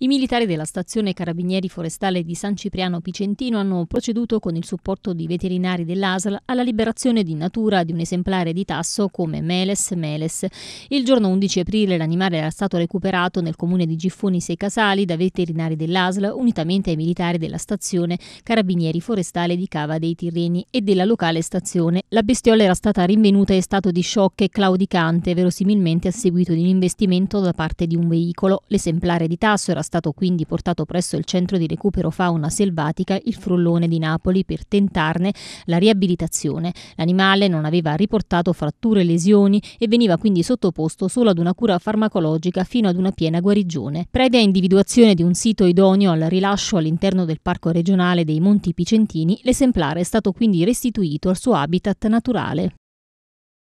I militari della stazione Carabinieri Forestale di San Cipriano Picentino hanno proceduto con il supporto di veterinari dell'ASL alla liberazione di natura di un esemplare di tasso come Meles Meles. Il giorno 11 aprile l'animale era stato recuperato nel comune di Giffoni Sei Casali da veterinari dell'ASL unitamente ai militari della stazione Carabinieri Forestale di Cava dei Tirreni e della locale stazione. La bestiola era stata rinvenuta in stato di shock e claudicante, verosimilmente a seguito di un investimento da parte di un veicolo. L'esemplare di tasso era stato quindi portato presso il centro di recupero fauna selvatica il frullone di Napoli per tentarne la riabilitazione. L'animale non aveva riportato fratture e lesioni e veniva quindi sottoposto solo ad una cura farmacologica fino ad una piena guarigione. Previa individuazione di un sito idoneo al rilascio all'interno del Parco regionale dei Monti Picentini, l'esemplare è stato quindi restituito al suo habitat naturale.